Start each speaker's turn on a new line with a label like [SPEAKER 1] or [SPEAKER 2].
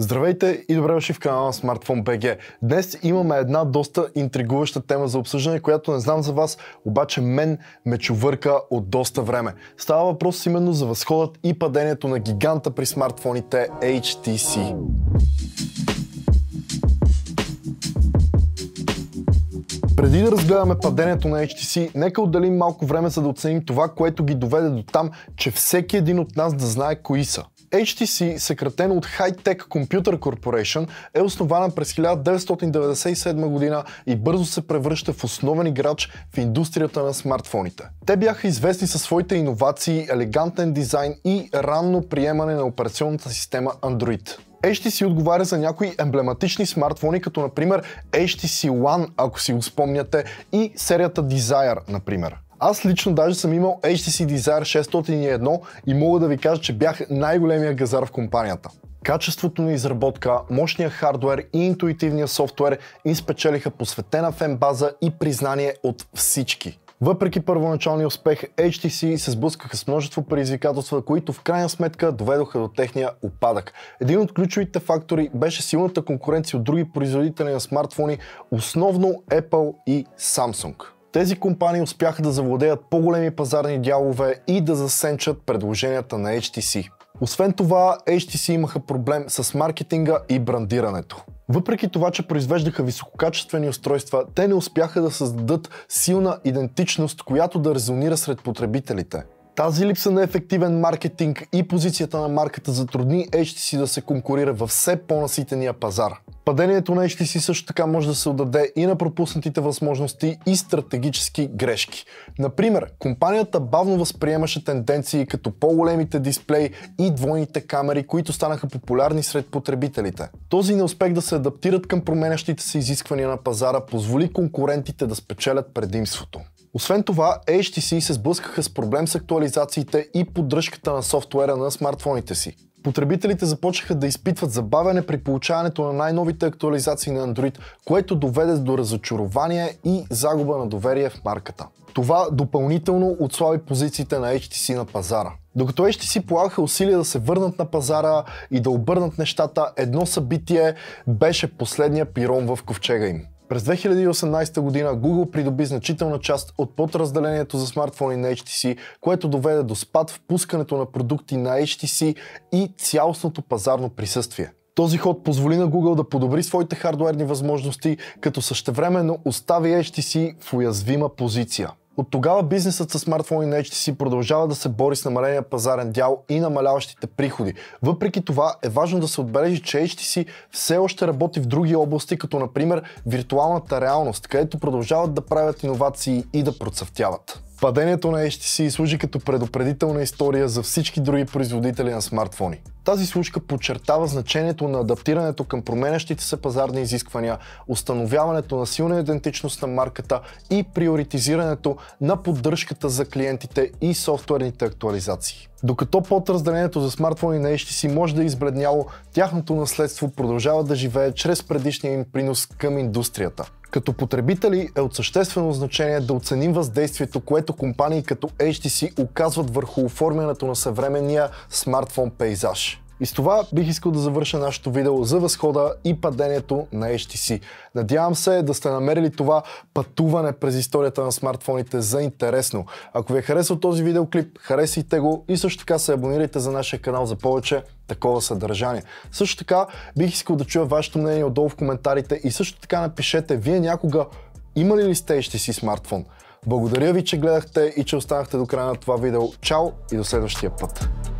[SPEAKER 1] Здравейте и добре дошли в канала Smartphone BG. Днес имаме една доста интригуваща тема за обсъждане, която не знам за вас, обаче мен ме чувърка от доста време. Става въпрос именно за възходът и падението на гиганта при смартфоните HTC. Преди да разгледаме падението на HTC, нека отделим малко време за да оценим това, което ги доведе до там, че всеки един от нас да знае кои са. HTC, съкратено от High Tech Computer Corporation, е основана през 1997 година и бързо се превръща в основен играч в индустрията на смартфоните. Те бяха известни със своите иновации, елегантен дизайн и ранно приемане на операционната система Android. HTC отговаря за някои емблематични смартфони, като например HTC One, ако си го спомняте, и серията Desire, например. Аз лично даже съм имал HTC Desire 601 и мога да ви кажа, че бях най-големия газар в компанията. Качеството на изработка, мощния хардвер и интуитивния софтуер им спечелиха посветена фенбаза и признание от всички. Въпреки първоначалния успех, HTC се сблъскаха с множество предизвикателства, които в крайна сметка доведоха до техния опадък. Един от ключовите фактори беше силната конкуренция от други производители на смартфони, основно Apple и Samsung. Тези компании успяха да завладеят по-големи пазарни дялове и да засенчат предложенията на HTC. Освен това, HTC имаха проблем с маркетинга и брандирането. Въпреки това, че произвеждаха висококачествени устройства, те не успяха да създадат силна идентичност, която да резонира сред потребителите. Тази липса на ефективен маркетинг и позицията на марката затрудни HTC да се конкурира във все по-наситения пазар. Падението на HTC също така може да се отдаде и на пропуснатите възможности и стратегически грешки. Например, компанията бавно възприемаше тенденции като по-големите дисплей и двойните камери, които станаха популярни сред потребителите. Този неуспех да се адаптират към променящите се изисквания на пазара позволи конкурентите да спечелят предимството. Освен това, HTC се сблъскаха с проблем с актуализациите и поддръжката на софтуера на смартфоните си. Потребителите започнаха да изпитват забавяне при получаването на най-новите актуализации на Android, което доведе до разочарование и загуба на доверие в марката. Това допълнително отслаби позициите на HTC на пазара. Докато HTC полагаха усилия да се върнат на пазара и да обърнат нещата, едно събитие беше последния пирон в ковчега им. През 2018 година Google придоби значителна част от подразделението за смартфони на HTC, което доведе до спад в пускането на продукти на HTC и цялостното пазарно присъствие. Този ход позволи на Google да подобри своите хардуерни възможности, като същевременно остави HTC в уязвима позиция. От тогава бизнесът с смартфони на HTC продължава да се бори с намаления пазарен дял и намаляващите приходи. Въпреки това е важно да се отбележи, че HTC все още работи в други области, като например виртуалната реалност, където продължават да правят иновации и да процъфтяват. Падението на HTC служи като предупредителна история за всички други производители на смартфони. Тази случка подчертава значението на адаптирането към променящите се пазарни изисквания, установяването на силна идентичност на марката и приоритизирането на поддръжката за клиентите и софтуерните актуализации. Докато подразделението за смартфони на HTC може да е избледняло, тяхното наследство продължава да живее чрез предишния им принос към индустрията. Като потребители е от съществено значение да оценим въздействието, което компании като HTC оказват върху оформянето на съвременния смартфон пейзаж. И с това бих искал да завърша нашето видео за възхода и падението на HTC. Надявам се да сте намерили това пътуване през историята на смартфоните за интересно. Ако ви е харесал този видеоклип, харесайте го и също така се абонирайте за нашия канал за повече такова съдържание. Също така бих искал да чуя вашето мнение отдолу в коментарите и също така напишете вие някога имали ли сте HTC смартфон. Благодаря ви, че гледахте и че останахте до края на това видео. Чао и до следващия път!